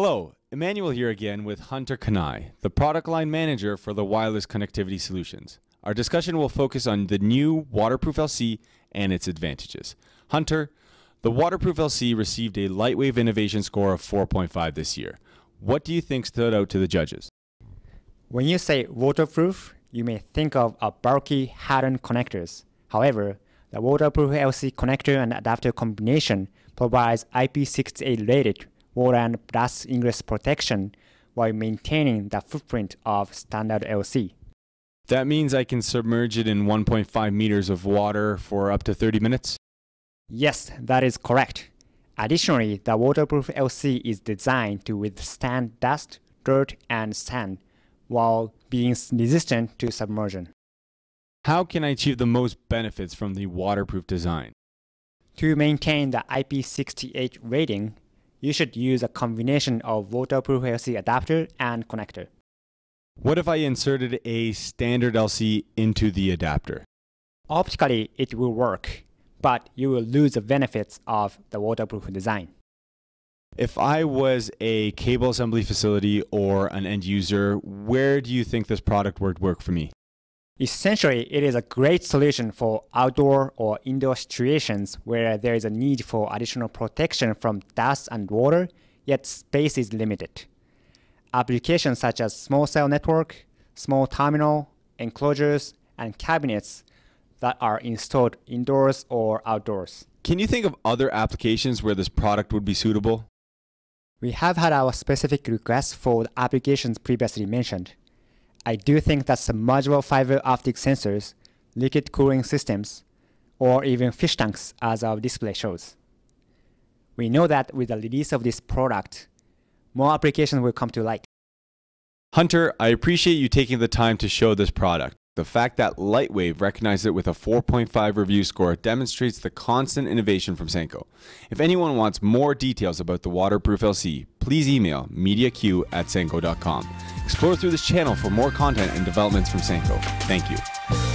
Hello, Emmanuel here again with Hunter Kanai, the product line manager for the wireless connectivity solutions. Our discussion will focus on the new waterproof LC and its advantages. Hunter, the waterproof LC received a Lightwave Innovation score of 4.5 this year. What do you think stood out to the judges? When you say waterproof, you may think of a bulky hardened connectors. However, the waterproof LC connector and adapter combination provides IP68 rated water and blast ingress protection while maintaining the footprint of standard LC. That means I can submerge it in 1.5 meters of water for up to 30 minutes? Yes, that is correct. Additionally, the waterproof LC is designed to withstand dust, dirt, and sand while being resistant to submersion. How can I achieve the most benefits from the waterproof design? To maintain the IP68 rating, you should use a combination of waterproof LC adapter and connector. What if I inserted a standard LC into the adapter? Optically, it will work, but you will lose the benefits of the waterproof design. If I was a cable assembly facility or an end user, where do you think this product would work for me? Essentially, it is a great solution for outdoor or indoor situations where there is a need for additional protection from dust and water, yet space is limited. Applications such as small cell network, small terminal, enclosures, and cabinets that are installed indoors or outdoors. Can you think of other applications where this product would be suitable? We have had our specific requests for the applications previously mentioned. I do think that some modular fiber optic sensors, liquid cooling systems, or even fish tanks as our display shows. We know that with the release of this product, more applications will come to light. Hunter, I appreciate you taking the time to show this product. The fact that Lightwave recognized it with a 4.5 review score demonstrates the constant innovation from Senko. If anyone wants more details about the waterproof LC, please email mediaq at senko.com. Explore through this channel for more content and developments from Sanko. Thank you.